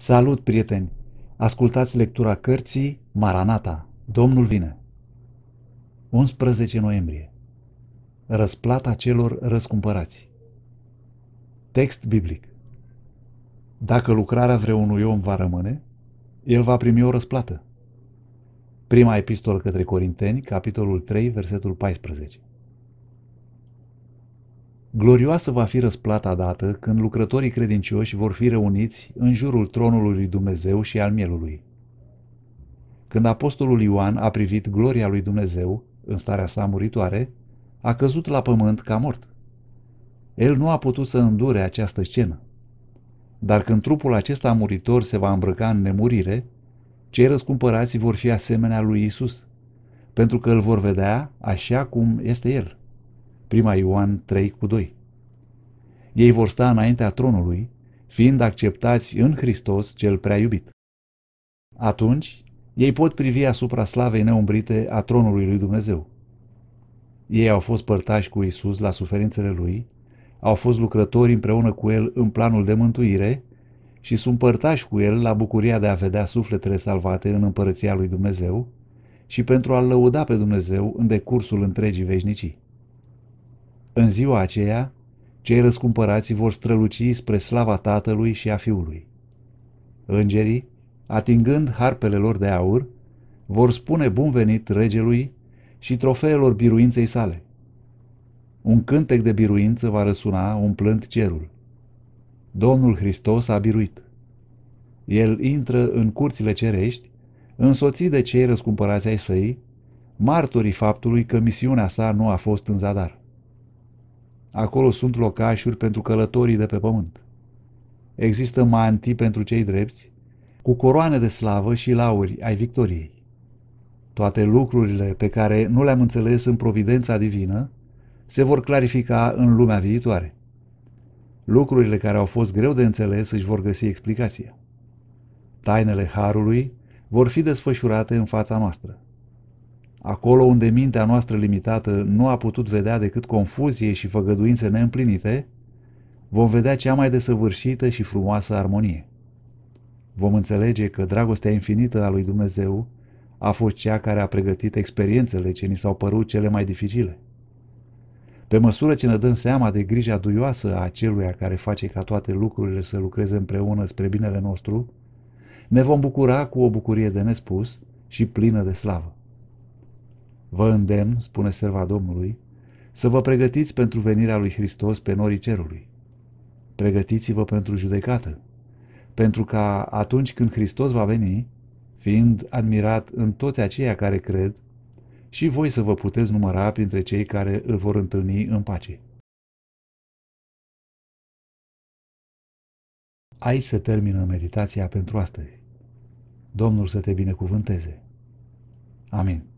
Salut, prieteni! Ascultați lectura cărții Maranata, Domnul vine! 11 noiembrie Răsplata celor răscumpărați Text biblic Dacă lucrarea vreunui om va rămâne, el va primi o răsplată. Prima epistolă către Corinteni, capitolul 3, versetul 14 Glorioasă va fi răsplata dată când lucrătorii credincioși vor fi reuniți în jurul tronului lui Dumnezeu și al mielului. Când apostolul Ioan a privit gloria lui Dumnezeu în starea sa muritoare, a căzut la pământ ca mort. El nu a putut să îndure această scenă. Dar când trupul acesta muritor se va îmbrăca în nemurire, cei răscumpărați vor fi asemenea lui Isus, pentru că îl vor vedea așa cum este el. Prima Ioan 3 cu 2. Ei vor sta înaintea tronului, fiind acceptați în Hristos cel prea iubit. Atunci, ei pot privi asupra slavei neumbrite a tronului lui Dumnezeu. Ei au fost părtași cu Isus la suferințele lui, au fost lucrători împreună cu el în planul de mântuire și sunt părtași cu el la bucuria de a vedea sufletele salvate în împărăția lui Dumnezeu și pentru a-L lăuda pe Dumnezeu în decursul întregii veșnicii. În ziua aceea, cei răscumpărați vor străluci spre slava Tatălui și a Fiului. Îngerii, atingând harpele lor de aur, vor spune bun venit regelui și trofeelor biruinței sale. Un cântec de biruință va răsuna umplând cerul. Domnul Hristos a biruit. El intră în curțile cerești, însoțit de cei răscumpărați ai săi, martorii faptului că misiunea sa nu a fost în zadar. Acolo sunt locașuri pentru călătorii de pe pământ. Există mantii pentru cei drepți, cu coroane de slavă și lauri ai victoriei. Toate lucrurile pe care nu le-am înțeles în providența divină se vor clarifica în lumea viitoare. Lucrurile care au fost greu de înțeles își vor găsi explicația. Tainele harului vor fi desfășurate în fața noastră acolo unde mintea noastră limitată nu a putut vedea decât confuzie și făgăduințe neîmplinite, vom vedea cea mai desăvârșită și frumoasă armonie. Vom înțelege că dragostea infinită a lui Dumnezeu a fost cea care a pregătit experiențele ce ni s-au părut cele mai dificile. Pe măsură ce ne dăm seama de grija duioasă a a care face ca toate lucrurile să lucreze împreună spre binele nostru, ne vom bucura cu o bucurie de nespus și plină de slavă. Vă îndemn, spune serva Domnului, să vă pregătiți pentru venirea lui Hristos pe norii cerului. Pregătiți-vă pentru judecată, pentru ca atunci când Hristos va veni, fiind admirat în toți aceia care cred, și voi să vă puteți număra printre cei care îl vor întâlni în pace. Aici se termină meditația pentru astăzi. Domnul să te binecuvânteze. Amin.